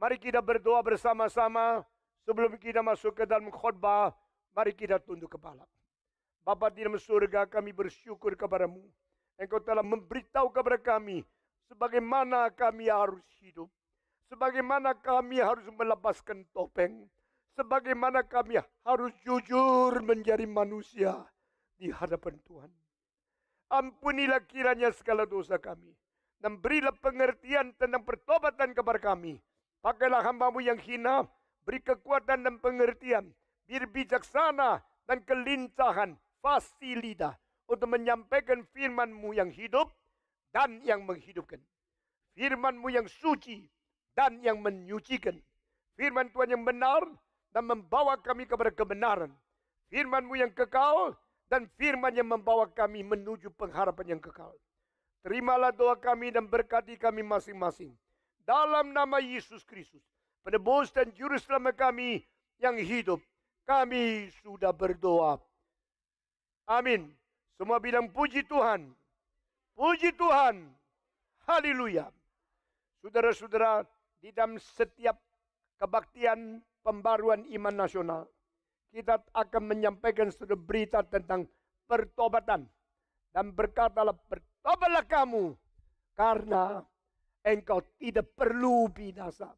Mari kita berdoa bersama-sama sebelum kita masuk ke dalam khutbah. Mari kita tunduk kepala. Bapa di dalam surga kami bersyukur kepadamu. Engkau telah memberitahu kepada kami sebagaimana kami harus hidup. Sebagaimana kami harus melepaskan topeng. Sebagaimana kami harus jujur menjadi manusia di hadapan Tuhan. Ampunilah kiranya segala dosa kami. Dan berilah pengertian tentang pertobatan kepada kami Pakailah hambamu yang hina, beri kekuatan dan pengertian, biar bijaksana dan kelincahan pasti lidah untuk menyampaikan firmanmu yang hidup dan yang menghidupkan. Firmanmu yang suci dan yang menyucikan. Firman Tuhan yang benar dan membawa kami kepada kebenaran. Firmanmu yang kekal dan firman yang membawa kami menuju pengharapan yang kekal. Terimalah doa kami dan berkati kami masing-masing dalam nama Yesus Kristus. Penebus dan juru selamat kami yang hidup. Kami sudah berdoa. Amin. Semua bilang puji Tuhan. Puji Tuhan. Haleluya. Saudara-saudara, di dalam setiap kebaktian pembaruan iman nasional, kita akan menyampaikan sudah berita tentang pertobatan. Dan berkatalah, bertobatlah kamu. Karena engkau tidak perlu binasa.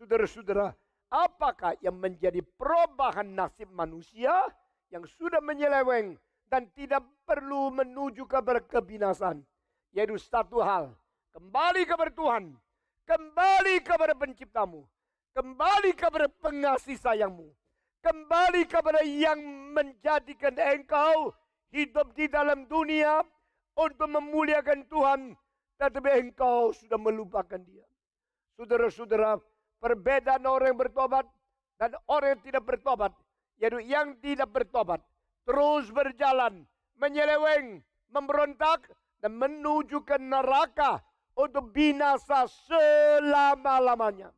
Saudara-saudara, apakah yang menjadi perubahan nasib manusia yang sudah menyeleweng dan tidak perlu menuju ke berkebinasan? Yaitu satu hal, kembali kepada Tuhan, kembali kepada penciptamu, kembali kepada pengasih sayangmu, kembali kepada yang menjadikan engkau hidup di dalam dunia untuk memuliakan Tuhan tetapi engkau sudah melupakan dia. Saudara-saudara, perbedaan orang yang bertobat dan orang yang tidak bertobat. Yaitu yang tidak bertobat. Terus berjalan, menyeleweng, memberontak, dan menuju ke neraka untuk binasa selama-lamanya.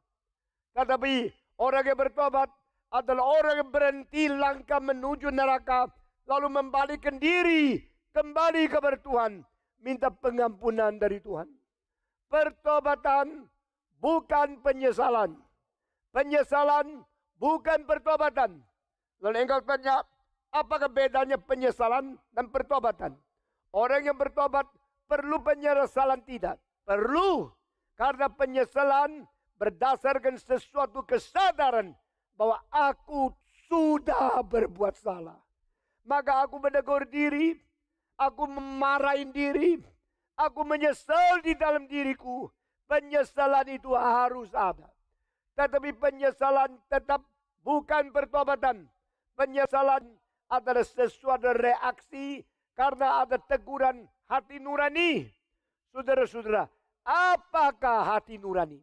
Tetapi orang yang bertobat adalah orang yang berhenti langkah menuju neraka lalu membalikkan diri kembali kepada Tuhan minta pengampunan dari Tuhan. Pertobatan bukan penyesalan. Penyesalan bukan pertobatan. Lalu engkau tanya, apakah bedanya penyesalan dan pertobatan? Orang yang bertobat perlu penyesalan tidak? Perlu. Karena penyesalan berdasarkan sesuatu kesadaran bahwa aku sudah berbuat salah. Maka aku menegur diri, Aku memarahin diri. Aku menyesal di dalam diriku. Penyesalan itu harus ada. Tetapi penyesalan tetap bukan pertobatan. Penyesalan adalah sesuatu reaksi karena ada teguran hati nurani. Saudara-saudara, apakah hati nurani?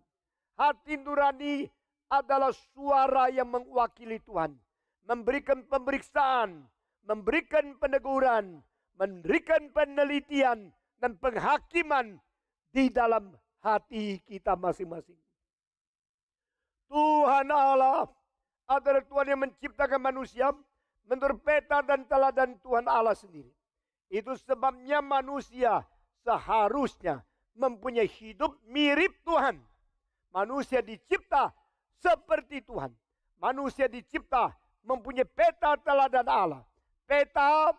Hati nurani adalah suara yang mewakili Tuhan. Memberikan pemeriksaan, memberikan peneguran, memberikan penelitian dan penghakiman di dalam hati kita masing-masing. Tuhan Allah adalah Tuhan yang menciptakan manusia menurut peta dan teladan Tuhan Allah sendiri. Itu sebabnya manusia seharusnya mempunyai hidup mirip Tuhan. Manusia dicipta seperti Tuhan. Manusia dicipta mempunyai peta teladan Allah. Peta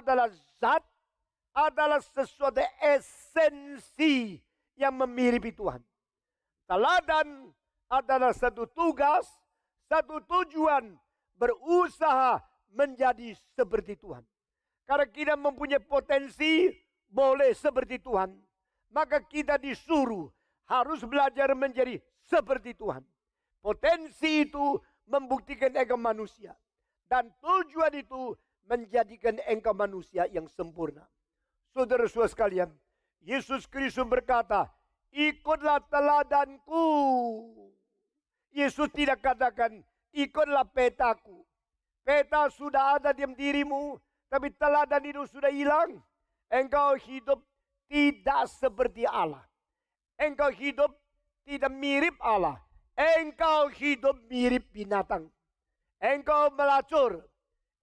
adalah zat, adalah sesuatu esensi yang memiripi Tuhan. Teladan adalah satu tugas, satu tujuan berusaha menjadi seperti Tuhan. Karena kita mempunyai potensi boleh seperti Tuhan. Maka kita disuruh harus belajar menjadi seperti Tuhan. Potensi itu membuktikan ego manusia. Dan tujuan itu menjadikan engkau manusia yang sempurna. Saudara-saudara sekalian, Yesus Kristus berkata, ikutlah teladanku. Yesus tidak katakan, ikutlah petaku. Peta sudah ada di dirimu, tapi teladan itu sudah hilang. Engkau hidup tidak seperti Allah. Engkau hidup tidak mirip Allah. Engkau hidup mirip binatang. Engkau melacur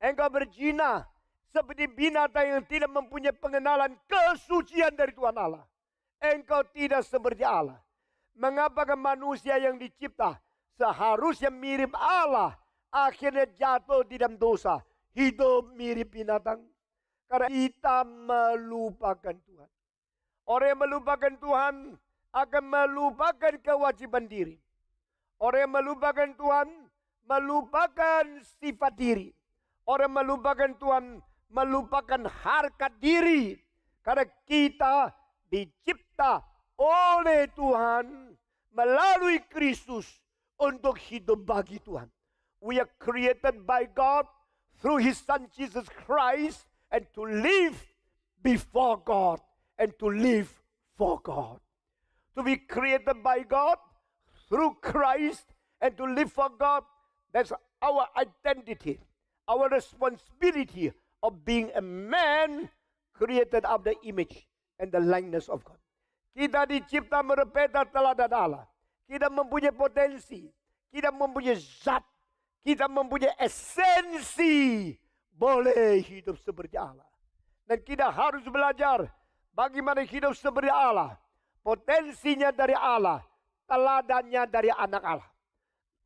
Engkau berjina seperti binatang yang tidak mempunyai pengenalan kesucian dari Tuhan Allah. Engkau tidak seperti Allah. Mengapa manusia yang dicipta seharusnya mirip Allah akhirnya jatuh di dalam dosa, hidup mirip binatang? Karena kita melupakan Tuhan. Orang yang melupakan Tuhan akan melupakan kewajiban diri. Orang yang melupakan Tuhan melupakan sifat diri. Orang melupakan Tuhan, melupakan harga diri. Karena kita dicipta oleh Tuhan melalui Kristus untuk hidup bagi Tuhan. We are created by God through His Son Jesus Christ and to live before God and to live for God. To be created by God through Christ and to live for God. That's our identity our responsibility of being a man created the image and the likeness of God. Kita dicipta berbeda teladan Allah. Kita mempunyai potensi. Kita mempunyai zat. Kita mempunyai esensi. Boleh hidup seperti Allah. Dan kita harus belajar bagaimana hidup seperti Allah. Potensinya dari Allah. Teladannya dari anak Allah.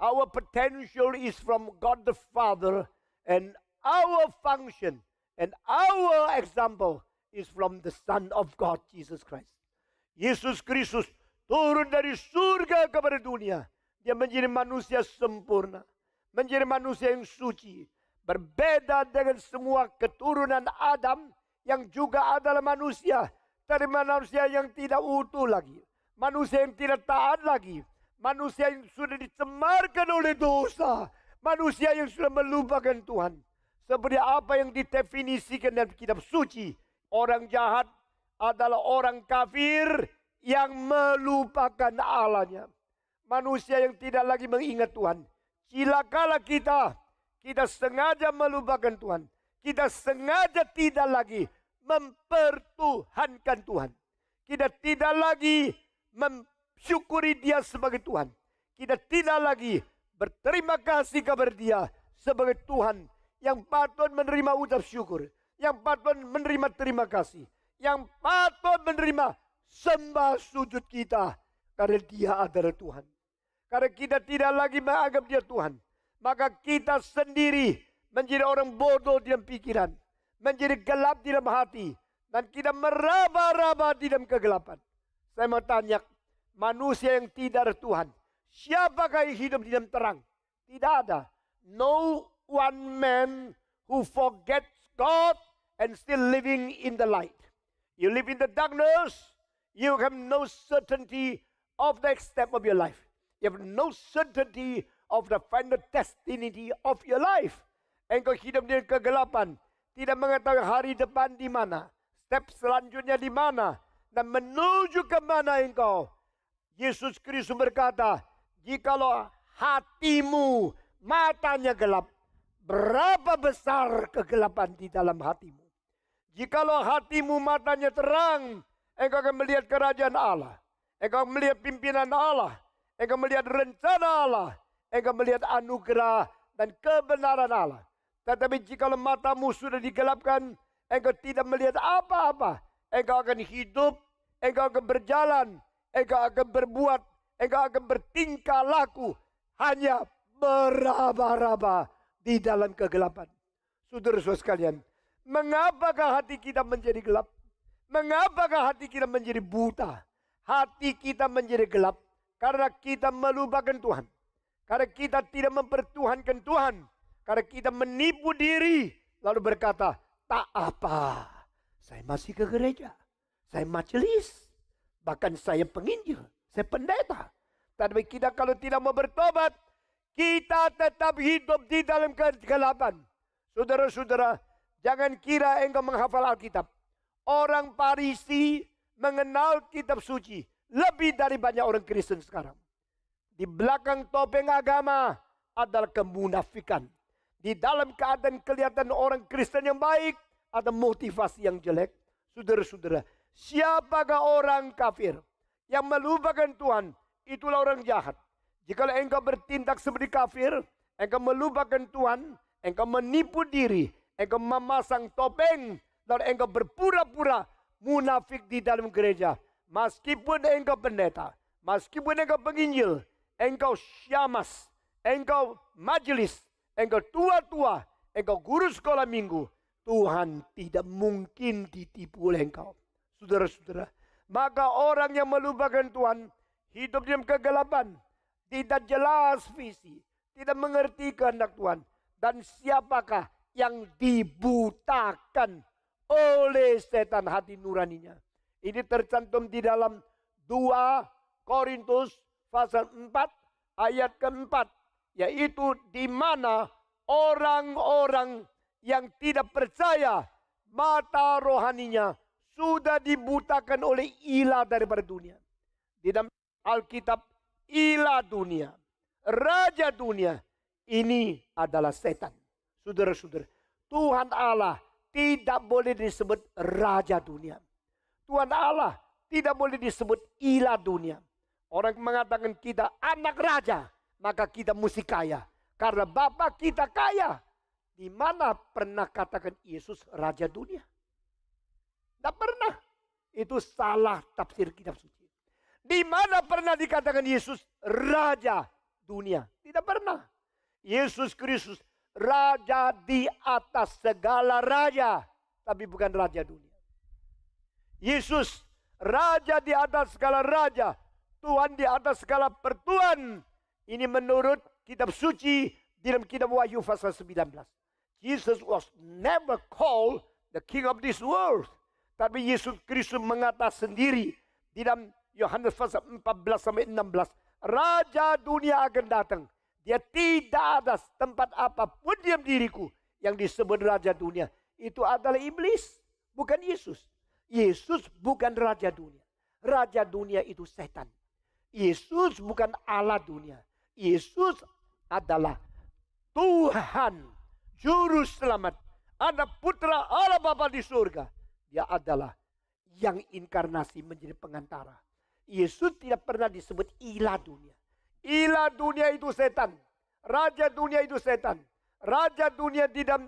Our potential is from God the Father And our function and our example is from the Son of God, Jesus Christ. Yesus Kristus turun dari surga kepada dunia. Dia menjadi manusia sempurna. Menjadi manusia yang suci. Berbeda dengan semua keturunan Adam yang juga adalah manusia. Dari manusia yang tidak utuh lagi. Manusia yang tidak taat lagi. Manusia yang sudah dicemarkan oleh dosa. Manusia yang sudah melupakan Tuhan. Seperti apa yang didefinisikan dalam kitab suci. Orang jahat adalah orang kafir yang melupakan Allahnya. Manusia yang tidak lagi mengingat Tuhan. Cilakalah kita. Kita sengaja melupakan Tuhan. Kita sengaja tidak lagi mempertuhankan Tuhan. Kita tidak lagi mensyukuri dia sebagai Tuhan. Kita tidak lagi Berterima kasih kepada dia sebagai Tuhan yang patut menerima ucap syukur. Yang patut menerima terima kasih. Yang patut menerima sembah sujud kita. Karena dia adalah Tuhan. Karena kita tidak lagi menganggap dia Tuhan. Maka kita sendiri menjadi orang bodoh di dalam pikiran. Menjadi gelap di dalam hati. Dan kita meraba-raba di dalam kegelapan. Saya mau tanya, manusia yang tidak ada Tuhan. Siapakah yang hidup di dalam terang? Tidak ada. No one man who forgets God and still living in the light. You live in the darkness, you have no certainty of the next step of your life. You have no certainty of the final destiny of your life. Engkau hidup di kegelapan, tidak mengetahui hari depan di mana, step selanjutnya di mana, dan menuju ke mana engkau. Yesus Kristus berkata, Jikalau hatimu matanya gelap, berapa besar kegelapan di dalam hatimu. Jikalau hatimu matanya terang, engkau akan melihat kerajaan Allah. Engkau melihat pimpinan Allah. Engkau melihat rencana Allah. Engkau melihat anugerah dan kebenaran Allah. Tetapi jikalau matamu sudah digelapkan, engkau tidak melihat apa-apa. Engkau akan hidup, engkau akan berjalan, engkau akan berbuat Engkau akan bertingkah laku hanya meraba-raba di dalam kegelapan. Saudara-saudara sekalian, mengapakah hati kita menjadi gelap? Mengapakah hati kita menjadi buta? Hati kita menjadi gelap karena kita melupakan Tuhan. Karena kita tidak mempertuhankan Tuhan. Karena kita menipu diri. Lalu berkata, tak apa. Saya masih ke gereja. Saya majelis. Bahkan saya penginjil. Saya pendeta. Tapi kita kalau tidak mau bertobat, kita tetap hidup di dalam kegelapan. Saudara-saudara, jangan kira engkau menghafal Alkitab. Orang Parisi mengenal kitab suci lebih dari banyak orang Kristen sekarang. Di belakang topeng agama adalah kemunafikan. Di dalam keadaan kelihatan orang Kristen yang baik, ada motivasi yang jelek. Saudara-saudara, siapakah orang kafir? yang melupakan Tuhan, itulah orang jahat. Jika engkau bertindak seperti kafir, engkau melupakan Tuhan, engkau menipu diri, engkau memasang topeng, dan engkau berpura-pura munafik di dalam gereja. Meskipun engkau pendeta, meskipun engkau penginjil, engkau syamas, engkau majelis, engkau tua-tua, engkau guru sekolah minggu, Tuhan tidak mungkin ditipu oleh engkau. Saudara-saudara, maka orang yang melupakan Tuhan hidup dalam kegelapan, tidak jelas visi, tidak mengerti kehendak Tuhan. Dan siapakah yang dibutakan oleh setan hati nuraninya? Ini tercantum di dalam 2 Korintus pasal 4 ayat keempat yaitu di mana orang-orang yang tidak percaya mata rohaninya sudah dibutakan oleh ilah daripada dunia. Di dalam Alkitab ilah dunia, raja dunia ini adalah setan. Saudara-saudara, Tuhan Allah tidak boleh disebut raja dunia. Tuhan Allah tidak boleh disebut ilah dunia. Orang mengatakan kita anak raja, maka kita mesti kaya. Karena Bapak kita kaya. Di mana pernah katakan Yesus raja dunia? Tidak pernah. Itu salah tafsir kitab suci. Di mana pernah dikatakan Yesus raja dunia? Tidak pernah. Yesus Kristus raja di atas segala raja, tapi bukan raja dunia. Yesus raja di atas segala raja, Tuhan di atas segala pertuan. Ini menurut kitab suci di dalam kitab Wahyu pasal 19. Jesus was never called the king of this world. Tapi Yesus Kristus mengata sendiri di dalam Yohanes pasal 14 sampai 16, raja dunia akan datang. Dia tidak ada tempat apapun diam diriku yang disebut raja dunia. Itu adalah iblis, bukan Yesus. Yesus bukan raja dunia. Raja dunia itu setan. Yesus bukan Allah dunia. Yesus adalah Tuhan, juru selamat, anak putra Allah Bapa di surga. Dia adalah yang inkarnasi menjadi pengantara. Yesus tidak pernah disebut ilah dunia. Ilah dunia itu setan. Raja dunia itu setan. Raja dunia di dalam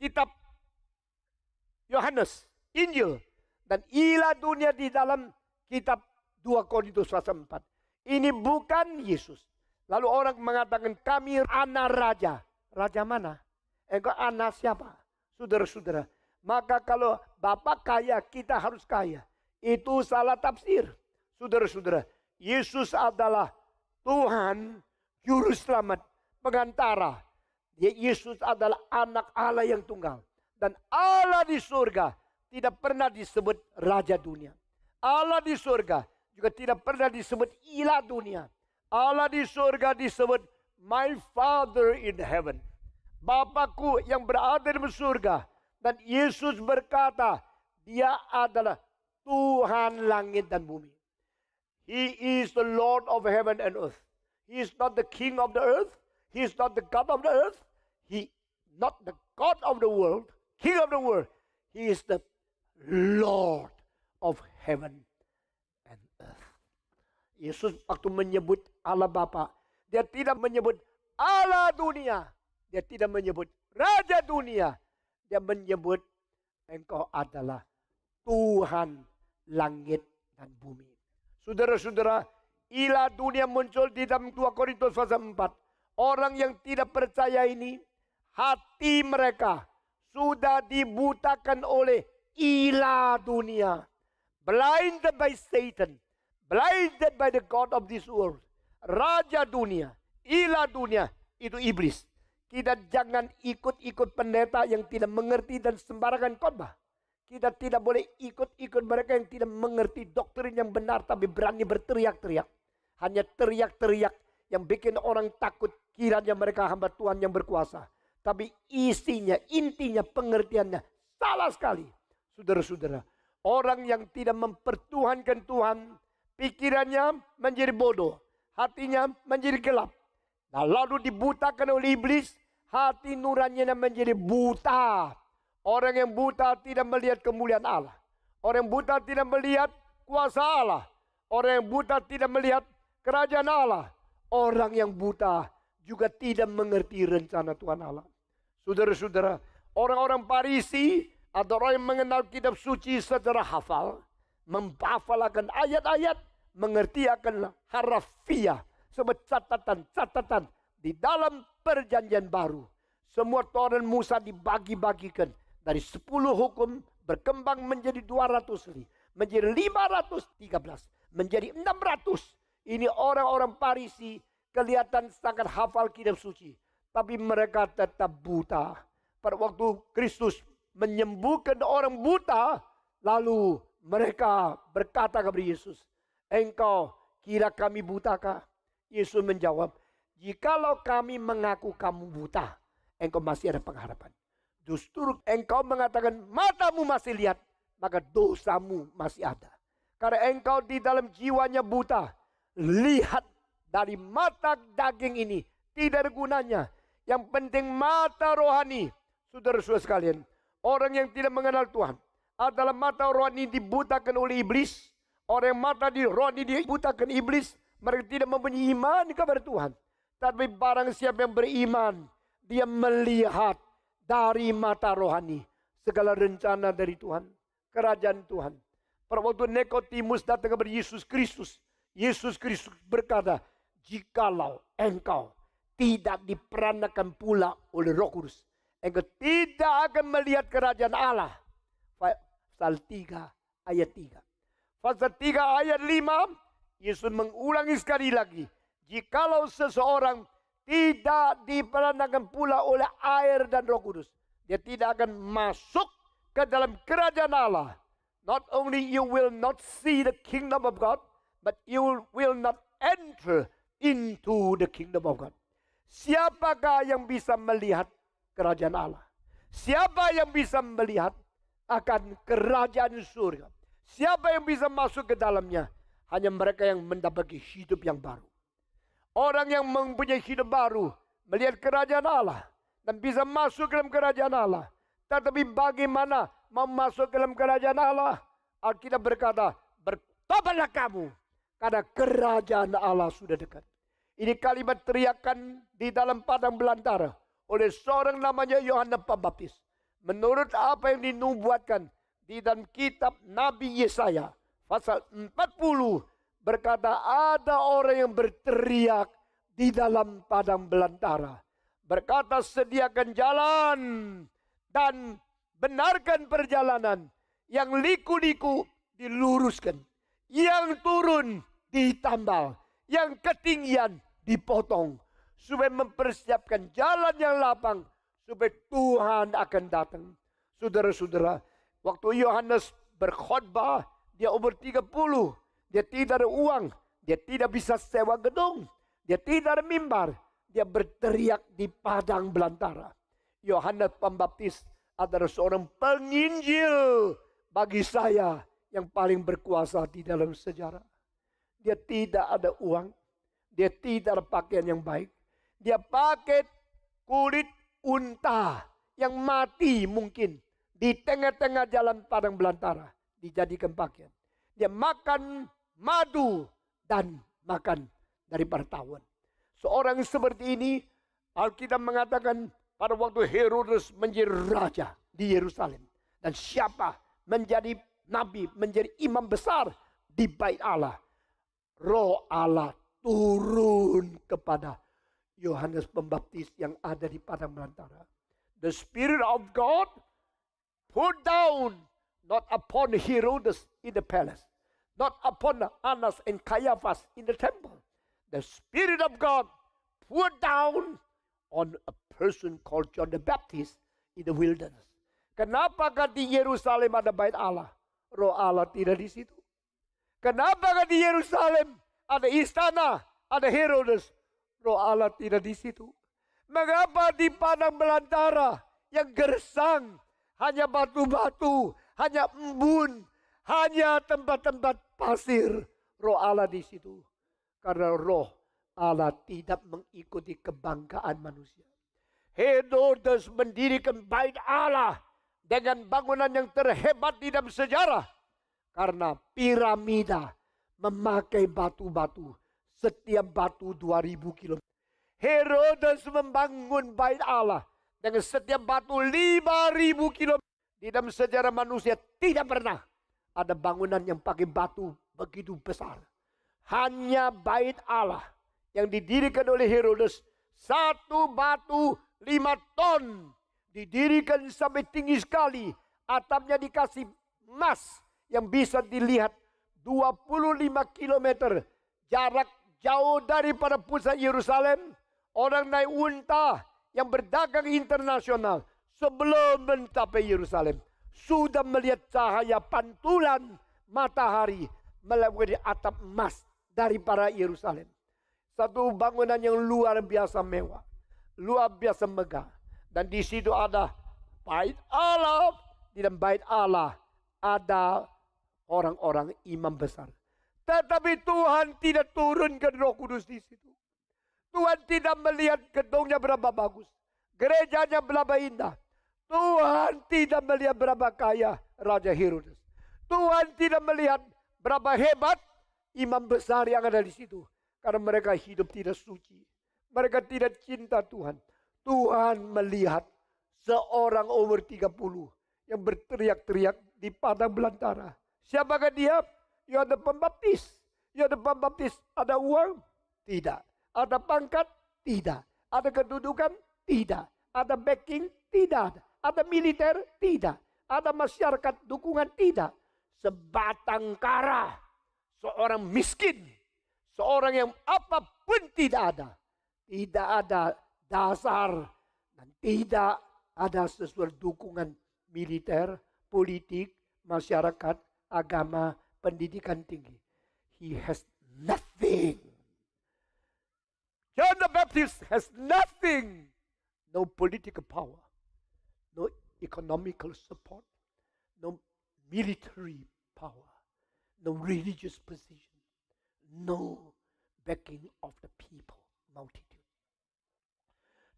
kitab Yohanes, Injil. Dan ilah dunia di dalam kitab 2 Korintus pasal 4. Ini bukan Yesus. Lalu orang mengatakan kami anak raja. Raja mana? Engkau anak siapa? Saudara-saudara. Maka kalau Bapak kaya, kita harus kaya. Itu salah tafsir. Saudara-saudara, Yesus adalah Tuhan, Juru Selamat, Pengantara. Yesus adalah anak Allah yang tunggal. Dan Allah di surga tidak pernah disebut Raja Dunia. Allah di surga juga tidak pernah disebut ilah dunia. Allah di surga disebut My Father in Heaven. Bapakku yang berada di surga dan Yesus berkata, dia adalah Tuhan langit dan bumi. He is the Lord of heaven and earth. He is not the king of the earth. He is not the God of the earth. He not the God of the world, king of the world. He is the Lord of heaven and earth. Yesus waktu menyebut Allah Bapa, dia tidak menyebut Allah dunia. Dia tidak menyebut Raja dunia. Dia menyebut engkau adalah Tuhan langit dan bumi. Saudara-saudara, ilah dunia muncul di dalam 2 Korintus pasal 4. Orang yang tidak percaya ini, hati mereka sudah dibutakan oleh ilah dunia. Blinded by Satan. Blinded by the God of this world. Raja dunia. Ilah dunia. Itu iblis. Kita jangan ikut-ikut pendeta yang tidak mengerti dan sembarangan khotbah. Kita tidak boleh ikut-ikut mereka yang tidak mengerti doktrin yang benar tapi berani berteriak-teriak. Hanya teriak-teriak yang bikin orang takut kiranya mereka hamba Tuhan yang berkuasa. Tapi isinya, intinya, pengertiannya salah sekali. Saudara-saudara, orang yang tidak mempertuhankan Tuhan, pikirannya menjadi bodoh, hatinya menjadi gelap. Nah lalu dibutakan oleh iblis, Hati nuraninya menjadi buta. Orang yang buta tidak melihat kemuliaan Allah. Orang yang buta tidak melihat kuasa Allah. Orang yang buta tidak melihat kerajaan Allah. Orang yang buta juga tidak mengerti rencana Tuhan Allah. Saudara-saudara, orang-orang Parisi atau orang yang mengenal kitab suci secara hafal, Membafalkan ayat-ayat, mengerti akan harafiah, sebab catatan-catatan di dalam perjanjian baru. Semua Taurat Musa dibagi-bagikan dari 10 hukum berkembang menjadi 200 menjadi 513, menjadi 600. Ini orang-orang Parisi kelihatan sangat hafal kitab suci, tapi mereka tetap buta. Pada waktu Kristus menyembuhkan orang buta, lalu mereka berkata kepada Yesus, "Engkau kira kami butakah?" Yesus menjawab, Jikalau kami mengaku kamu buta, engkau masih ada pengharapan. Justru engkau mengatakan matamu masih lihat, maka dosamu masih ada. Karena engkau di dalam jiwanya buta, lihat dari mata daging ini tidak ada gunanya. Yang penting mata rohani. Saudara-saudara sekalian, orang yang tidak mengenal Tuhan adalah mata rohani dibutakan oleh iblis. Orang yang mata di rohani dibutakan iblis, mereka tidak mempunyai iman kepada Tuhan. Tapi barang siapa yang beriman, dia melihat dari mata rohani segala rencana dari Tuhan, kerajaan Tuhan. Pada waktu Nekotimus datang kepada Yesus Kristus, Yesus Kristus berkata, "Jikalau engkau tidak diperanakan pula oleh Roh Kudus, engkau tidak akan melihat kerajaan Allah." Pasal 3 ayat 3. Pasal 3 ayat 5, Yesus mengulangi sekali lagi Jikalau seseorang tidak diperandangkan pula oleh air dan roh kudus. Dia tidak akan masuk ke dalam kerajaan Allah. Not only you will not see the kingdom of God, but you will not enter into the kingdom of God. Siapakah yang bisa melihat kerajaan Allah? Siapa yang bisa melihat akan kerajaan surga? Siapa yang bisa masuk ke dalamnya? Hanya mereka yang mendapati hidup yang baru. Orang yang mempunyai hidup baru. Melihat kerajaan Allah. Dan bisa masuk ke dalam kerajaan Allah. Tetapi bagaimana memasuk ke dalam kerajaan Allah? Alkitab berkata, bertobatlah kamu. Karena kerajaan Allah sudah dekat. Ini kalimat teriakan di dalam padang belantara. Oleh seorang namanya Yohanes Pembaptis. Menurut apa yang dinubuatkan di dalam kitab Nabi Yesaya. Pasal 40 berkata ada orang yang berteriak di dalam padang belantara. Berkata sediakan jalan dan benarkan perjalanan. Yang liku-liku diluruskan. Yang turun ditambal. Yang ketinggian dipotong. Supaya mempersiapkan jalan yang lapang. Supaya Tuhan akan datang. Saudara-saudara, waktu Yohanes berkhotbah, dia umur 30 dia tidak ada uang. Dia tidak bisa sewa gedung. Dia tidak ada mimbar. Dia berteriak di padang belantara. Yohanes Pembaptis adalah seorang penginjil bagi saya yang paling berkuasa di dalam sejarah. Dia tidak ada uang. Dia tidak ada pakaian yang baik. Dia pakai kulit unta yang mati mungkin di tengah-tengah jalan padang belantara dijadikan pakaian. Dia makan madu, dan makan dari wartawan. Seorang seperti ini, Alkitab mengatakan pada waktu Herodes menjadi raja di Yerusalem. Dan siapa menjadi nabi, menjadi imam besar di bait Allah. Roh Allah turun kepada Yohanes Pembaptis yang ada di padang belantara. The Spirit of God put down not upon Herodes in the palace not upon Annas and Caiaphas in the temple. The Spirit of God poured down on a person called John the Baptist in the wilderness. Kenapa di Yerusalem ada bait Allah? Roh Allah tidak di situ. Kenapa di Yerusalem ada istana, ada Herodes? Roh Allah tidak di situ. Mengapa di padang belantara yang gersang hanya batu-batu, hanya embun, hanya tempat-tempat pasir roh Allah di situ. Karena roh Allah tidak mengikuti kebanggaan manusia. Herodes mendirikan bait Allah dengan bangunan yang terhebat di dalam sejarah. Karena piramida memakai batu-batu. Setiap batu 2000 km. Herodes membangun bait Allah dengan setiap batu 5000 km. Di dalam sejarah manusia tidak pernah ada bangunan yang pakai batu begitu besar. Hanya bait Allah yang didirikan oleh Herodes. Satu batu lima ton. Didirikan sampai tinggi sekali. Atapnya dikasih emas yang bisa dilihat 25 km jarak jauh daripada pusat Yerusalem. Orang naik unta yang berdagang internasional sebelum mencapai Yerusalem sudah melihat cahaya pantulan matahari melewati atap emas dari para Yerusalem. Satu bangunan yang luar biasa mewah, luar biasa megah. Dan di situ ada bait Allah. Di dalam bait Allah ada orang-orang imam besar. Tetapi Tuhan tidak turun ke roh kudus di situ. Tuhan tidak melihat gedungnya berapa bagus. Gerejanya berapa indah. Tuhan tidak melihat berapa kaya Raja Herodes. Tuhan tidak melihat berapa hebat imam besar yang ada di situ. Karena mereka hidup tidak suci. Mereka tidak cinta Tuhan. Tuhan melihat seorang umur 30 yang berteriak-teriak di padang belantara. Siapakah dia? ada Pembaptis. ada Pembaptis ada uang? Tidak. Ada pangkat? Tidak. Ada kedudukan? Tidak. Ada backing? Tidak ada. Ada militer? Tidak. Ada masyarakat dukungan? Tidak. Sebatang kara. Seorang miskin. Seorang yang apapun tidak ada. Tidak ada dasar. Dan tidak ada sesuai dukungan militer, politik, masyarakat, agama, pendidikan tinggi. He has nothing. John the Baptist has nothing. No political power no economical support, no military power, no religious position, no backing of the people, multitude.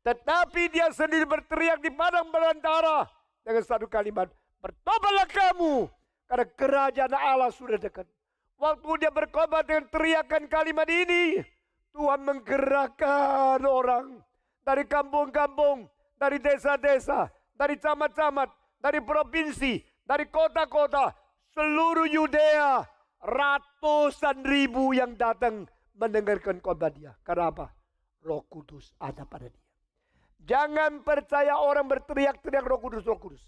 Tetapi dia sendiri berteriak di padang belantara dengan satu kalimat, bertobatlah kamu karena kerajaan Allah sudah dekat. Waktu dia berkobat dengan teriakan kalimat ini, Tuhan menggerakkan orang dari kampung-kampung, dari desa-desa, dari camat-camat, dari provinsi, dari kota-kota, seluruh Yudea, ratusan ribu yang datang mendengarkan khotbah dia. Karena apa? Roh Kudus ada pada dia. Jangan percaya orang berteriak-teriak Roh Kudus, Roh Kudus.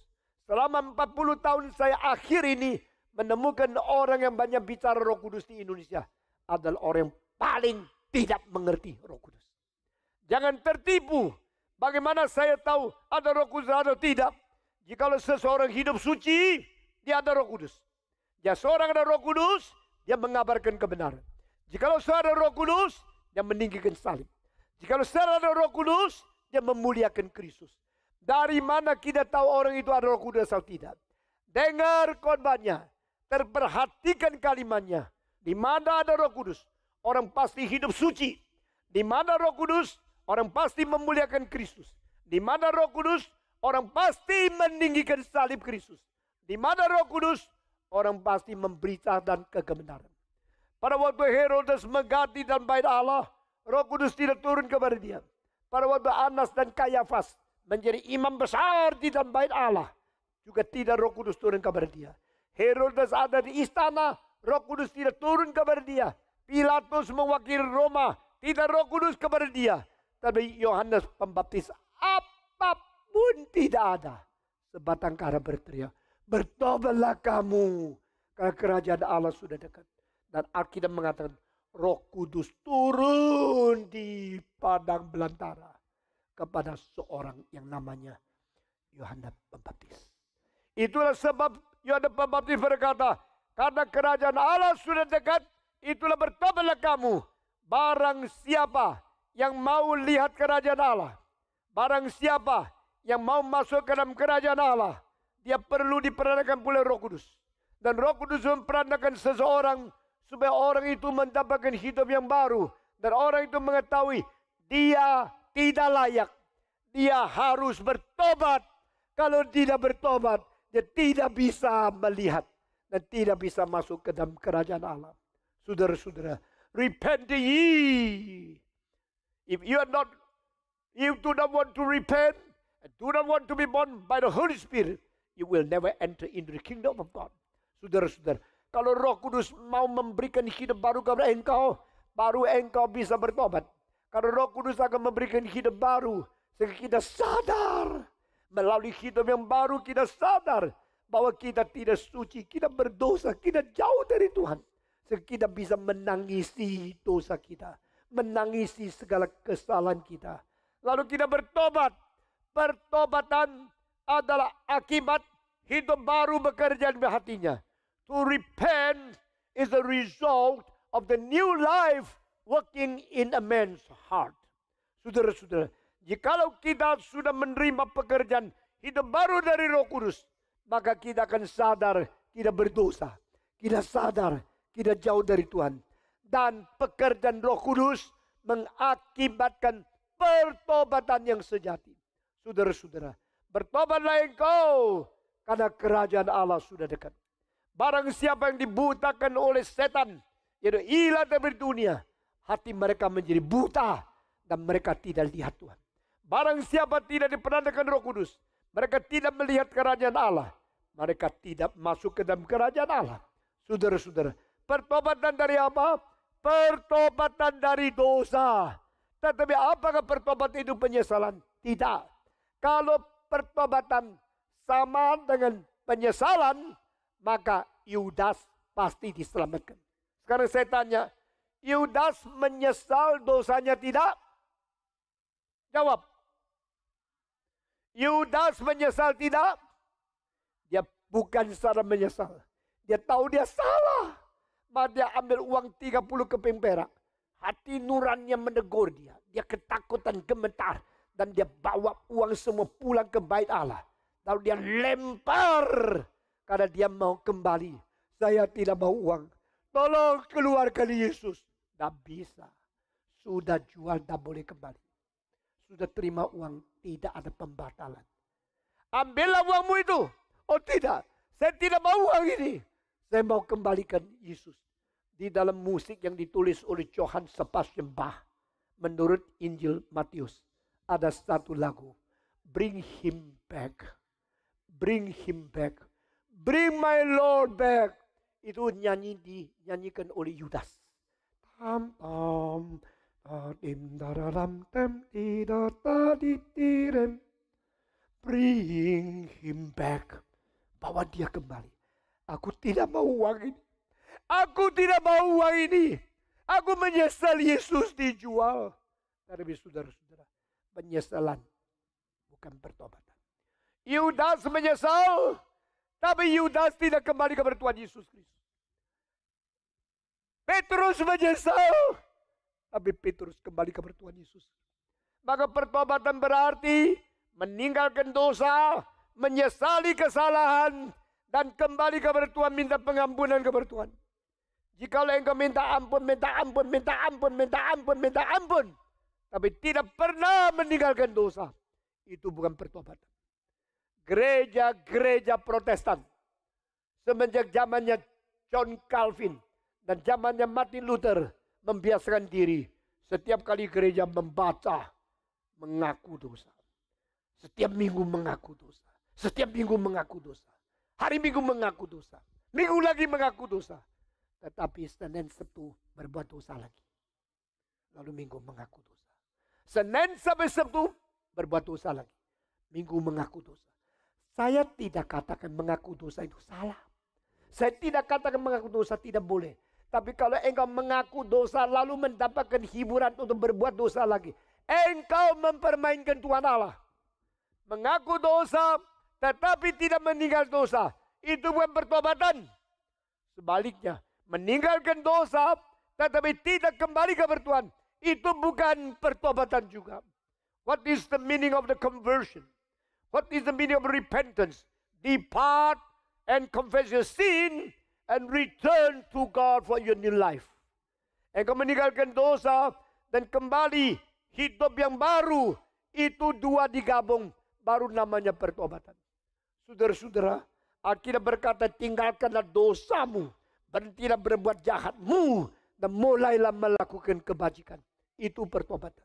Selama 40 tahun saya akhir ini menemukan orang yang banyak bicara Roh Kudus di Indonesia adalah orang yang paling tidak mengerti Roh Kudus. Jangan tertipu Bagaimana saya tahu ada roh kudus atau tidak? Jikalau seseorang hidup suci, dia ada roh kudus. Ya seorang ada roh kudus, dia mengabarkan kebenaran. Jikalau seorang ada roh kudus, dia meninggikan salib. Jikalau seorang ada roh kudus, dia memuliakan Kristus. Dari mana kita tahu orang itu ada roh kudus atau tidak? Dengar khotbahnya, terperhatikan kalimatnya. Di mana ada roh kudus? Orang pasti hidup suci. Di mana roh kudus? orang pasti memuliakan Kristus. Di mana Roh Kudus, orang pasti meninggikan salib Kristus. Di mana Roh Kudus, orang pasti memberitakan kegembiraan. Pada waktu Herodes mengganti dan bait Allah, Roh Kudus tidak turun kepada dia. Pada waktu Anas dan Kayafas menjadi imam besar di dan bait Allah, juga tidak Roh Kudus turun kepada dia. Herodes ada di istana, Roh Kudus tidak turun kepada dia. Pilatus mewakili Roma, tidak Roh Kudus kepada dia tapi Yohanes Pembaptis apapun tidak ada. Sebatang kara berteriak, bertobatlah kamu karena kerajaan Allah sudah dekat. Dan Alkitab mengatakan Roh Kudus turun di padang belantara kepada seorang yang namanya Yohanes Pembaptis. Itulah sebab Yohanes Pembaptis berkata, karena kerajaan Allah sudah dekat, itulah bertobatlah kamu. Barang siapa yang mau lihat kerajaan Allah. Barang siapa yang mau masuk ke dalam kerajaan Allah, dia perlu diperanakan pula Roh Kudus. Dan Roh Kudus memperanakan seseorang supaya orang itu mendapatkan hidup yang baru dan orang itu mengetahui dia tidak layak. Dia harus bertobat. Kalau tidak bertobat, dia tidak bisa melihat dan tidak bisa masuk ke dalam kerajaan Allah. Saudara-saudara, repent ye If you are not, you do not want to repent, and do not want to be born by the Holy Spirit, you will never enter into the kingdom of God. Saudara-saudara, kalau Roh Kudus mau memberikan hidup baru kepada engkau, baru engkau bisa bertobat. Karena Roh Kudus akan memberikan hidup baru sehingga kita sadar melalui hidup yang baru kita sadar bahwa kita tidak suci, kita berdosa, kita jauh dari Tuhan. Sehingga kita bisa menangisi dosa kita menangisi segala kesalahan kita. Lalu kita bertobat. Pertobatan adalah akibat hidup baru bekerja di hatinya. To repent is the result of the new life working in a man's heart. Saudara-saudara, jikalau kita sudah menerima pekerjaan hidup baru dari Roh Kudus, maka kita akan sadar kita berdosa. Kita sadar kita jauh dari Tuhan dan pekerjaan roh kudus mengakibatkan pertobatan yang sejati. Saudara-saudara, bertobatlah engkau karena kerajaan Allah sudah dekat. Barang siapa yang dibutakan oleh setan, yaitu ilah dari dunia, hati mereka menjadi buta dan mereka tidak lihat Tuhan. Barang siapa tidak diperanakan roh kudus, mereka tidak melihat kerajaan Allah. Mereka tidak masuk ke dalam kerajaan Allah. Saudara-saudara, pertobatan dari apa? pertobatan dari dosa. Tetapi apakah pertobatan itu penyesalan? Tidak. Kalau pertobatan sama dengan penyesalan, maka Yudas pasti diselamatkan. Sekarang saya tanya, Yudas menyesal dosanya tidak? Jawab. Yudas menyesal tidak? Dia bukan secara menyesal. Dia tahu dia salah. Maka dia ambil uang 30 keping perak. Hati nurannya menegur dia. Dia ketakutan gemetar. Dan dia bawa uang semua pulang ke bait Allah. Lalu dia lempar. Karena dia mau kembali. Saya tidak mau uang. Tolong keluarkan Yesus. Tidak bisa. Sudah jual, tidak boleh kembali. Sudah terima uang, tidak ada pembatalan. Ambillah uangmu itu. Oh tidak, saya tidak mau uang ini. Saya mau kembalikan Yesus di dalam musik yang ditulis oleh Johann Sebastian Bach menurut Injil Matius ada satu lagu Bring him back Bring him back Bring my Lord back itu nyanyi dinyanyikan oleh Yudas tam tam Adim dararam tem tidak tadi tirem. Bring him back. Bawa dia kembali. Aku tidak mau uang ini. Aku tidak mau uang ini. Aku menyesal Yesus dijual. Tapi saudara-saudara, penyesalan bukan pertobatan. Yudas menyesal, tapi Yudas tidak kembali kepada Tuhan Yesus Kristus. Petrus menyesal, tapi Petrus kembali kepada Tuhan Yesus. Maka pertobatan berarti meninggalkan dosa, menyesali kesalahan, dan kembali kepada Tuhan, minta pengampunan kepada Tuhan. Jikalau engkau minta ampun, minta ampun, minta ampun, minta ampun, minta ampun. Tapi tidak pernah meninggalkan dosa. Itu bukan pertobatan. Gereja-gereja protestan. Semenjak zamannya John Calvin. Dan zamannya Martin Luther. Membiasakan diri. Setiap kali gereja membaca. Mengaku dosa. Setiap minggu mengaku dosa. Setiap minggu mengaku dosa. Hari minggu mengaku dosa. Minggu lagi mengaku dosa. Tetapi Senin Sabtu berbuat dosa lagi. Lalu Minggu mengaku dosa. Senin sampai Sabtu berbuat dosa lagi. Minggu mengaku dosa. Saya tidak katakan mengaku dosa itu salah. Saya tidak katakan mengaku dosa tidak boleh. Tapi kalau engkau mengaku dosa lalu mendapatkan hiburan untuk berbuat dosa lagi. Engkau mempermainkan Tuhan Allah. Mengaku dosa tetapi tidak meninggal dosa. Itu bukan pertobatan. Sebaliknya meninggalkan dosa tetapi tidak kembali ke Tuhan itu bukan pertobatan juga what is the meaning of the conversion what is the meaning of repentance depart and confess your sin and return to God for your new life engkau meninggalkan dosa dan kembali hidup yang baru itu dua digabung baru namanya pertobatan saudara-saudara akhirnya berkata tinggalkanlah dosamu Berhentilah berbuat jahatmu dan mulailah melakukan kebajikan. Itu pertobatan.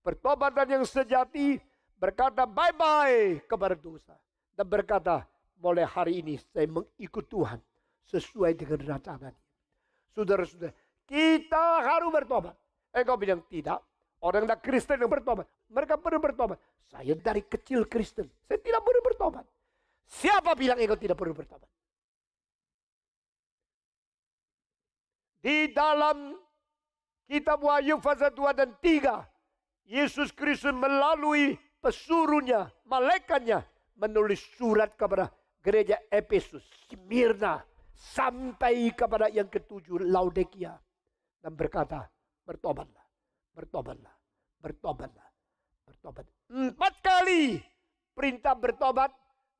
Pertobatan yang sejati berkata bye-bye kepada dosa. Dan berkata, mulai hari ini saya mengikut Tuhan sesuai dengan rancangan. Saudara-saudara, kita harus bertobat. Engkau bilang tidak. Orang yang Kristen yang bertobat. Mereka perlu bertobat. Saya dari kecil Kristen. Saya tidak perlu bertobat. Siapa bilang engkau tidak perlu bertobat? Di dalam kitab Wahyu pasal 2 dan 3. Yesus Kristus melalui pesuruhnya, malaikatnya menulis surat kepada gereja Efesus, Smyrna, sampai kepada yang ketujuh Laodikia dan berkata, bertobatlah, bertobatlah, bertobatlah, bertobat. Empat kali perintah bertobat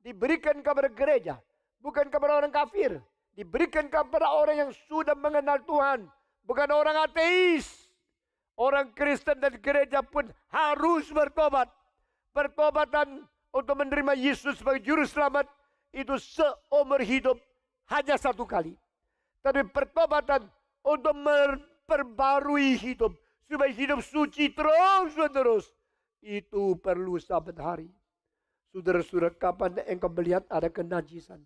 diberikan kepada gereja, bukan kepada orang kafir, Diberikan kepada orang yang sudah mengenal Tuhan. Bukan orang ateis. Orang Kristen dan gereja pun harus bertobat. Pertobatan untuk menerima Yesus sebagai juru selamat itu seumur hidup hanya satu kali. Tapi pertobatan untuk memperbarui hidup supaya hidup suci terus terus itu perlu sabat hari. Saudara-saudara, kapan engkau melihat ada kenajisan?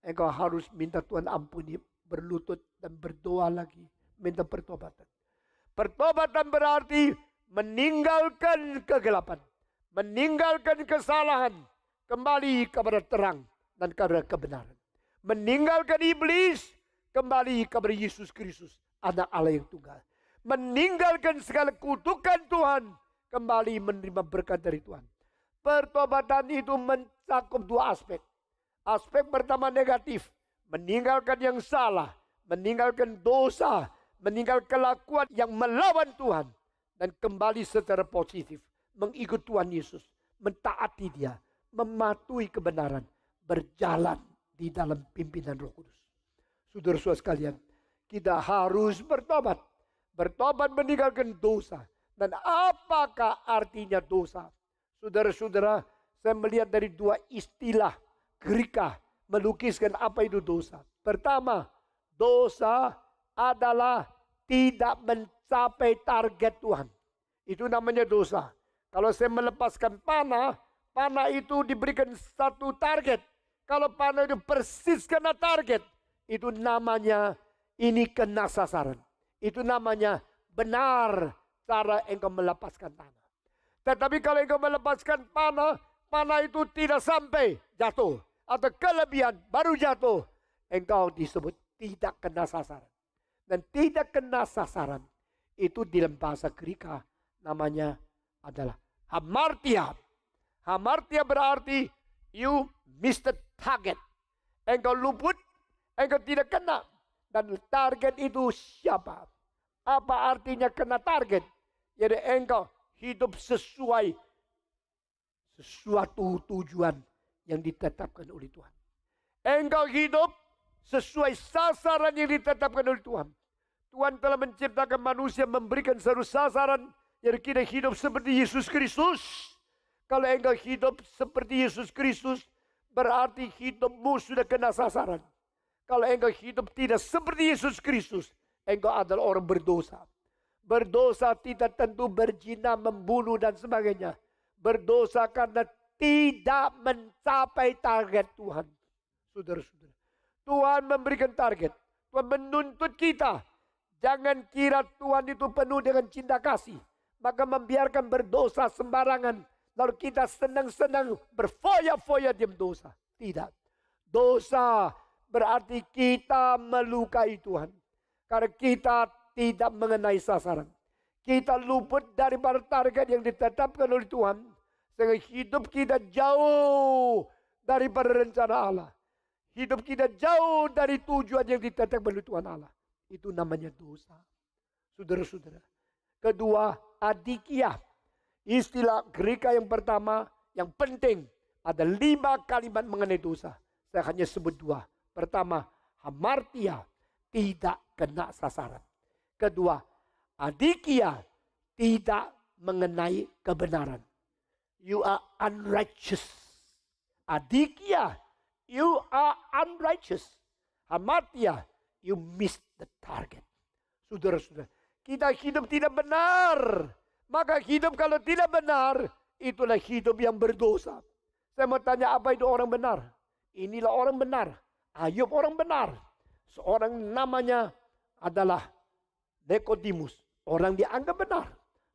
Engkau harus minta Tuhan ampuni, berlutut dan berdoa lagi. Minta pertobatan. Pertobatan berarti meninggalkan kegelapan. Meninggalkan kesalahan. Kembali kepada terang dan kepada kebenaran. Meninggalkan iblis. Kembali kepada Yesus Kristus. Anak Allah yang tunggal. Meninggalkan segala kutukan Tuhan. Kembali menerima berkat dari Tuhan. Pertobatan itu mencakup dua aspek Aspek pertama negatif, meninggalkan yang salah, meninggalkan dosa, meninggalkan kelakuan yang melawan Tuhan dan kembali secara positif mengikut Tuhan Yesus, mentaati Dia, mematuhi kebenaran, berjalan di dalam pimpinan Roh Kudus. Saudara-saudara sekalian, kita harus bertobat. Bertobat meninggalkan dosa. Dan apakah artinya dosa? Saudara-saudara, saya melihat dari dua istilah Grika melukiskan apa itu dosa. Pertama, dosa adalah tidak mencapai target Tuhan. Itu namanya dosa. Kalau saya melepaskan panah, panah itu diberikan satu target. Kalau panah itu persis kena target, itu namanya ini kena sasaran. Itu namanya benar cara engkau melepaskan panah. Tetapi kalau engkau melepaskan panah, panah itu tidak sampai jatuh atau kelebihan baru jatuh. Engkau disebut tidak kena sasaran. Dan tidak kena sasaran itu di dalam bahasa Greka namanya adalah hamartia. Hamartia berarti you missed the target. Engkau luput, engkau tidak kena. Dan target itu siapa? Apa artinya kena target? Jadi engkau hidup sesuai sesuatu tujuan yang ditetapkan oleh Tuhan. Engkau hidup sesuai sasaran yang ditetapkan oleh Tuhan. Tuhan telah menciptakan manusia memberikan satu sasaran yang kita hidup seperti Yesus Kristus. Kalau engkau hidup seperti Yesus Kristus, berarti hidupmu sudah kena sasaran. Kalau engkau hidup tidak seperti Yesus Kristus, engkau adalah orang berdosa. Berdosa tidak tentu berjina membunuh dan sebagainya. Berdosa karena tidak mencapai target Tuhan. Saudara-saudara. Tuhan memberikan target. Tuhan menuntut kita. Jangan kira Tuhan itu penuh dengan cinta kasih. Maka membiarkan berdosa sembarangan. Lalu kita senang-senang berfoya-foya diam dosa. Tidak. Dosa berarti kita melukai Tuhan. Karena kita tidak mengenai sasaran. Kita luput daripada target yang ditetapkan oleh Tuhan. Sehingga hidup kita jauh daripada rencana Allah. Hidup kita jauh dari tujuan yang ditetapkan oleh Tuhan Allah. Itu namanya dosa. Saudara-saudara. Kedua, adikia, Istilah Greka yang pertama, yang penting. Ada lima kalimat mengenai dosa. Saya hanya sebut dua. Pertama, hamartia. Tidak kena sasaran. Kedua, adikia. Tidak mengenai kebenaran you are unrighteous. Adikia, you are unrighteous. Hamatia, you missed the target. Saudara-saudara, kita hidup tidak benar. Maka hidup kalau tidak benar, itulah hidup yang berdosa. Saya mau tanya apa itu orang benar? Inilah orang benar. Ayub orang benar. Seorang namanya adalah Nekodimus. Orang dianggap benar.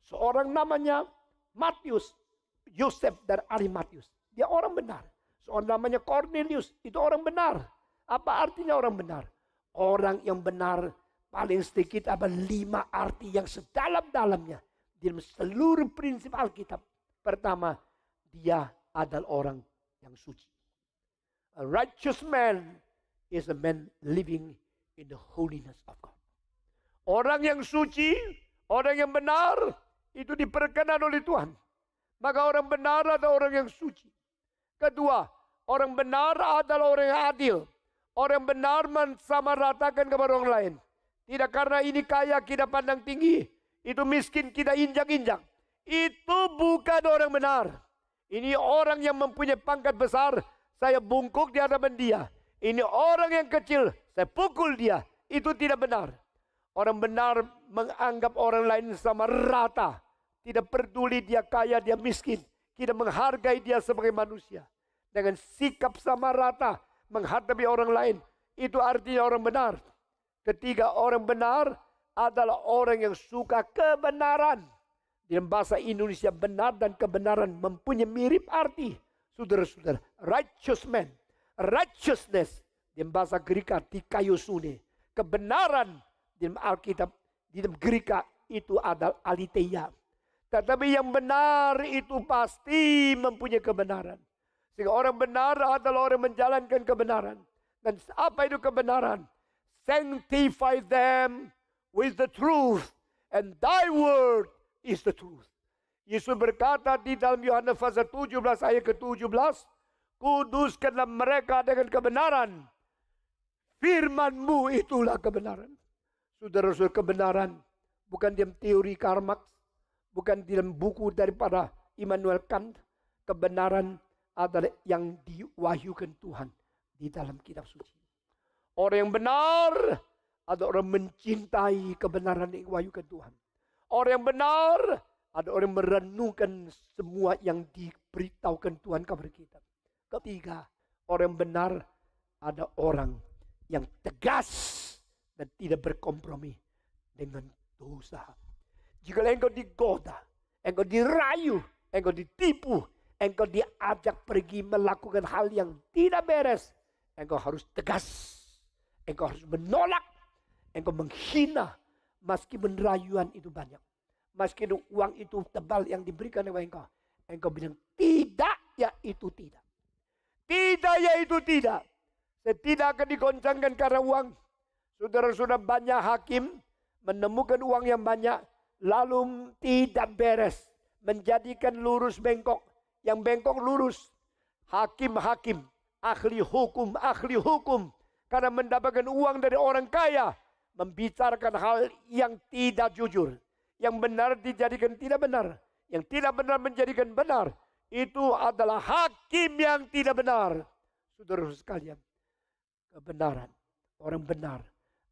Seorang namanya Matius. Yosef dan Arimatius, Dia orang benar. Seorang namanya Cornelius, itu orang benar. Apa artinya orang benar? Orang yang benar paling sedikit apa lima arti yang sedalam-dalamnya di seluruh prinsip Alkitab. Pertama, dia adalah orang yang suci. A righteous man is a man living in the holiness of God. Orang yang suci, orang yang benar itu diperkenan oleh Tuhan. Maka orang benar adalah orang yang suci. Kedua, orang benar adalah orang yang adil. Orang benar sama ratakan kepada orang lain. Tidak karena ini kaya kita pandang tinggi. Itu miskin kita injak-injak. Itu bukan orang benar. Ini orang yang mempunyai pangkat besar. Saya bungkuk di hadapan dia. Ini orang yang kecil. Saya pukul dia. Itu tidak benar. Orang benar menganggap orang lain sama rata. Tidak peduli dia kaya, dia miskin. tidak menghargai dia sebagai manusia. Dengan sikap sama rata menghadapi orang lain. Itu artinya orang benar. Ketiga orang benar adalah orang yang suka kebenaran. Dalam bahasa Indonesia benar dan kebenaran mempunyai mirip arti. Saudara-saudara, righteous man, righteousness. Dalam bahasa Greek arti Kebenaran dalam Alkitab, dalam Greek itu adalah aliteia. Tetapi yang benar itu pasti mempunyai kebenaran. Sehingga orang benar adalah orang menjalankan kebenaran. Dan apa itu kebenaran? Sanctify them with the truth. And thy word is the truth. Yesus berkata di dalam Yohanes pasal 17 ayat ke-17. Kuduskanlah mereka dengan kebenaran. Firmanmu itulah kebenaran. Sudah rasul kebenaran. Bukan diam teori Karl bukan di dalam buku daripada Immanuel Kant, kebenaran adalah yang diwahyukan Tuhan di dalam kitab suci. Orang yang benar ada orang mencintai kebenaran yang diwahyukan Tuhan. Orang yang benar ada orang yang merenungkan semua yang diberitahukan Tuhan kepada kita. Ketiga, orang yang benar ada orang yang tegas dan tidak berkompromi dengan dosa. Jika engkau digoda, engkau dirayu, engkau ditipu, engkau diajak pergi melakukan hal yang tidak beres, engkau harus tegas, engkau harus menolak, engkau menghina, meski rayuan itu banyak. meski uang itu tebal yang diberikan oleh engkau, engkau bilang tidak, yaitu tidak. Tidak, itu tidak. Saya tidak akan digoncangkan karena uang. Saudara-saudara banyak hakim menemukan uang yang banyak lalu tidak beres menjadikan lurus bengkok yang bengkok lurus hakim-hakim ahli hukum ahli hukum karena mendapatkan uang dari orang kaya membicarakan hal yang tidak jujur yang benar dijadikan tidak benar yang tidak benar menjadikan benar itu adalah hakim yang tidak benar saudara sekalian kebenaran orang benar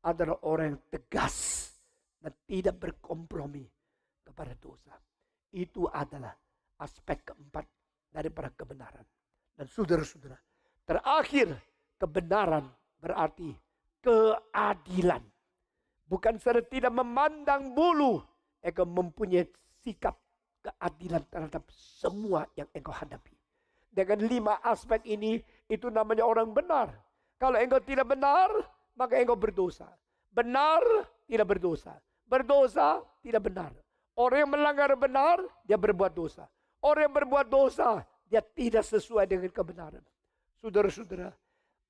adalah orang yang tegas dan tidak berkompromi kepada dosa. Itu adalah aspek keempat daripada kebenaran. Dan saudara-saudara, terakhir kebenaran berarti keadilan. Bukan secara tidak memandang bulu, engkau mempunyai sikap keadilan terhadap semua yang engkau hadapi. Dengan lima aspek ini, itu namanya orang benar. Kalau engkau tidak benar, maka engkau berdosa. Benar, tidak berdosa berdosa tidak benar. Orang yang melanggar benar, dia berbuat dosa. Orang yang berbuat dosa, dia tidak sesuai dengan kebenaran. Saudara-saudara,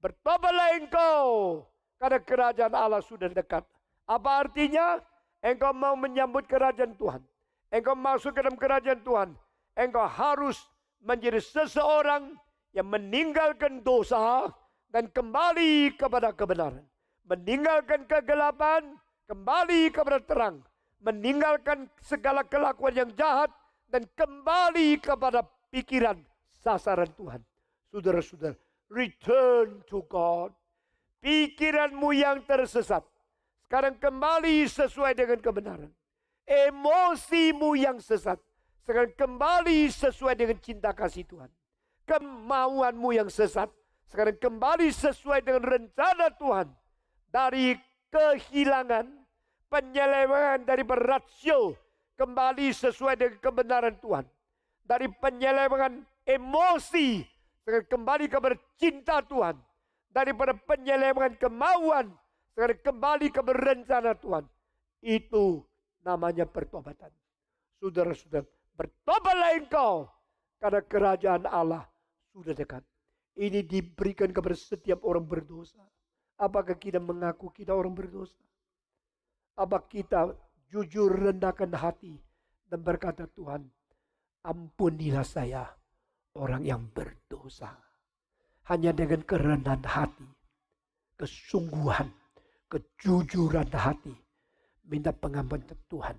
bertobatlah engkau karena kerajaan Allah sudah dekat. Apa artinya? Engkau mau menyambut kerajaan Tuhan. Engkau masuk ke dalam kerajaan Tuhan. Engkau harus menjadi seseorang yang meninggalkan dosa dan kembali kepada kebenaran. Meninggalkan kegelapan kembali kepada terang, meninggalkan segala kelakuan yang jahat dan kembali kepada pikiran sasaran Tuhan. Saudara-saudara, return to God. Pikiranmu yang tersesat sekarang kembali sesuai dengan kebenaran. Emosimu yang sesat sekarang kembali sesuai dengan cinta kasih Tuhan. Kemauanmu yang sesat sekarang kembali sesuai dengan rencana Tuhan. Dari kehilangan penyelewengan dari rasio kembali sesuai dengan kebenaran Tuhan. Dari penyelewengan emosi dengan kembali ke bercinta Tuhan. Daripada penyelewengan kemauan dengan kembali ke berencana Tuhan. Itu namanya pertobatan. Saudara-saudara, bertobatlah engkau karena kerajaan Allah sudah dekat. Ini diberikan kepada setiap orang berdosa. Apakah kita mengaku kita orang berdosa? Apa kita jujur rendahkan hati dan berkata Tuhan, ampunilah saya orang yang berdosa. Hanya dengan kerendahan hati, kesungguhan, kejujuran hati, minta pengampunan Tuhan,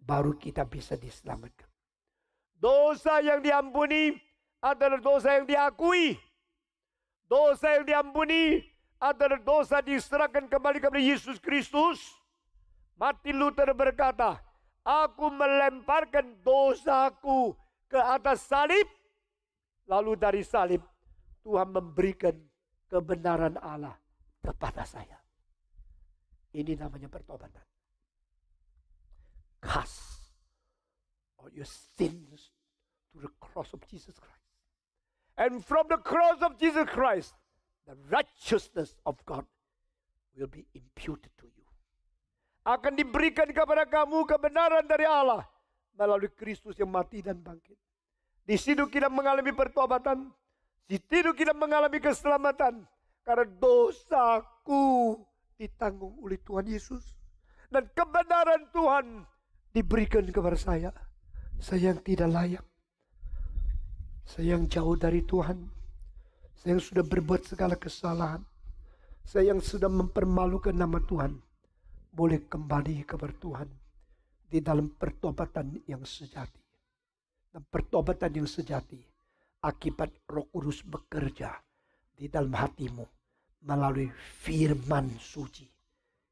baru kita bisa diselamatkan. Dosa yang diampuni adalah dosa yang diakui. Dosa yang diampuni antara dosa diserahkan kembali kepada Yesus Kristus. Mati Luther berkata, aku melemparkan dosaku ke atas salib. Lalu dari salib, Tuhan memberikan kebenaran Allah kepada saya. Ini namanya pertobatan. Cast all oh, your sins to the cross of Jesus Christ. And from the cross of Jesus Christ, the righteousness of God will be imputed to you. Akan diberikan kepada kamu kebenaran dari Allah melalui Kristus yang mati dan bangkit. Di situ kita mengalami pertobatan, di situ kita mengalami keselamatan karena dosaku ditanggung oleh Tuhan Yesus dan kebenaran Tuhan diberikan kepada saya. Saya yang tidak layak, saya yang jauh dari Tuhan saya yang sudah berbuat segala kesalahan. Saya yang sudah mempermalukan nama Tuhan. Boleh kembali kepada Tuhan. Di dalam pertobatan yang sejati. Dan pertobatan yang sejati. Akibat roh kudus bekerja. Di dalam hatimu. Melalui firman suci.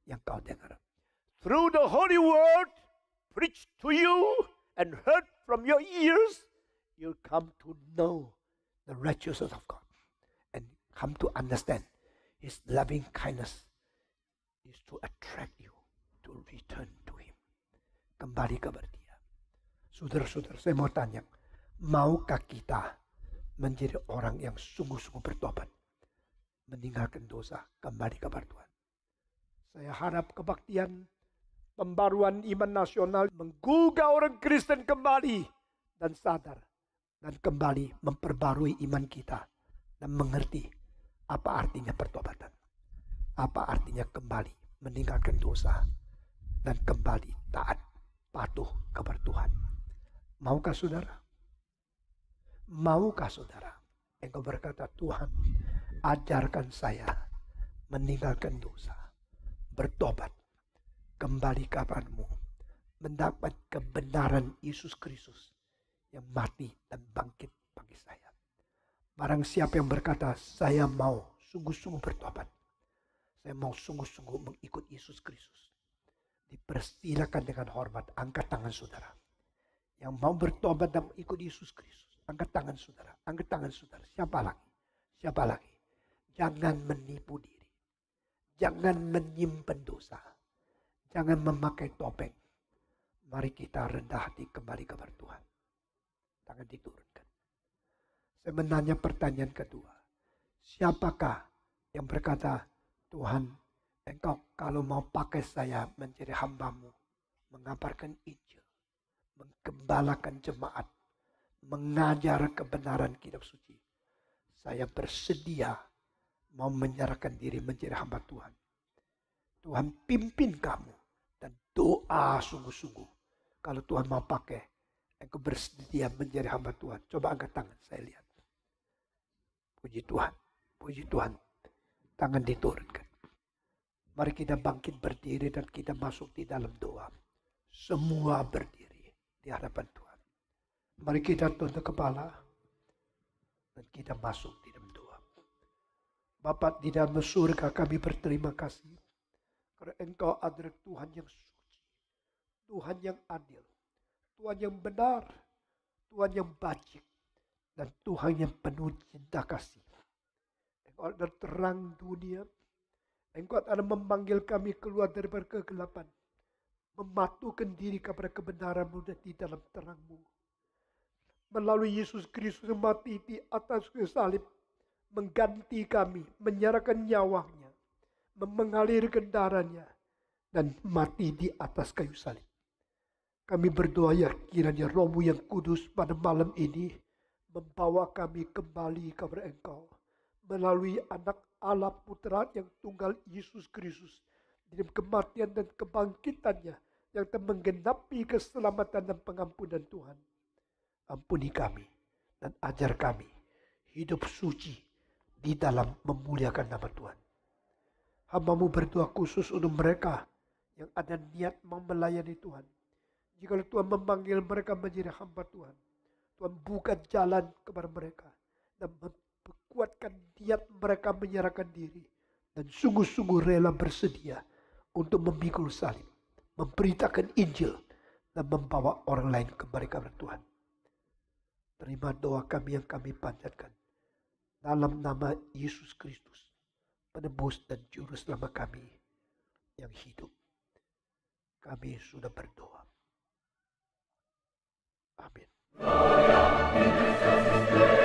Yang kau dengar. Through the holy word. preached to you. And heard from your ears. You come to know the righteousness of God come to understand His loving kindness is to attract you to return to Him. Kembali kepada Dia. Saudara-saudara, saya mau tanya, maukah kita menjadi orang yang sungguh-sungguh bertobat? Meninggalkan dosa, kembali kepada Tuhan. Saya harap kebaktian pembaruan iman nasional menggugah orang Kristen kembali dan sadar dan kembali memperbarui iman kita dan mengerti apa artinya pertobatan? Apa artinya kembali meninggalkan dosa dan kembali taat patuh kepada Tuhan? Maukah saudara? Maukah saudara? Engkau berkata, Tuhan, ajarkan saya meninggalkan dosa, bertobat, kembali kepadamu mendapat kebenaran Yesus Kristus yang mati dan bangkit bagi saya. Barang siapa yang berkata, saya mau sungguh-sungguh bertobat. Saya mau sungguh-sungguh mengikut Yesus Kristus. Dipersilakan dengan hormat, angkat tangan saudara. Yang mau bertobat dan mengikut Yesus Kristus. Angkat tangan saudara, angkat tangan saudara. Siapa lagi? Siapa lagi? Jangan menipu diri. Jangan menyimpan dosa. Jangan memakai topeng. Mari kita rendah hati kembali kepada Tuhan. Tangan diturunkan. Saya menanya pertanyaan kedua. Siapakah yang berkata, Tuhan, engkau kalau mau pakai saya menjadi hambamu, mengabarkan Injil, menggembalakan jemaat, mengajar kebenaran kitab suci. Saya bersedia mau menyerahkan diri menjadi hamba Tuhan. Tuhan pimpin kamu dan doa sungguh-sungguh. Kalau Tuhan mau pakai, engkau bersedia menjadi hamba Tuhan. Coba angkat tangan, saya lihat. Puji Tuhan. Puji Tuhan. Tangan diturunkan. Mari kita bangkit berdiri dan kita masuk di dalam doa. Semua berdiri di hadapan Tuhan. Mari kita tunduk kepala dan kita masuk di dalam doa. Bapak di dalam surga kami berterima kasih. Karena engkau adalah Tuhan yang suci. Tuhan yang adil. Tuhan yang benar. Tuhan yang bajik dan Tuhan yang penuh cinta kasih. Engkau adalah terang dunia. Engkau adalah memanggil kami keluar dari kegelapan. Mematuhkan diri kepada kebenaran dan di dalam terangmu Melalui Yesus Kristus yang mati di atas kayu salib. Mengganti kami, menyerahkan nyawanya. Mengalir kendaranya. Dan mati di atas kayu salib. Kami berdoa ya kiranya rohmu yang kudus pada malam ini membawa kami kembali kepada Engkau melalui anak Allah putra yang tunggal Yesus Kristus dalam kematian dan kebangkitannya yang telah menggenapi keselamatan dan pengampunan Tuhan. Ampuni kami dan ajar kami hidup suci di dalam memuliakan nama Tuhan. Hambamu berdoa khusus untuk mereka yang ada niat memelayani Tuhan. jika Tuhan memanggil mereka menjadi hamba Tuhan membuka jalan kepada mereka. Dan memperkuatkan niat mereka menyerahkan diri. Dan sungguh-sungguh rela bersedia untuk memikul salib. Memberitakan Injil. Dan membawa orang lain kembali kepada Tuhan. Terima doa kami yang kami panjatkan. Dalam nama Yesus Kristus. Penebus dan Juru selama kami yang hidup. Kami sudah berdoa. Amin. Gloria in excelsis Deo.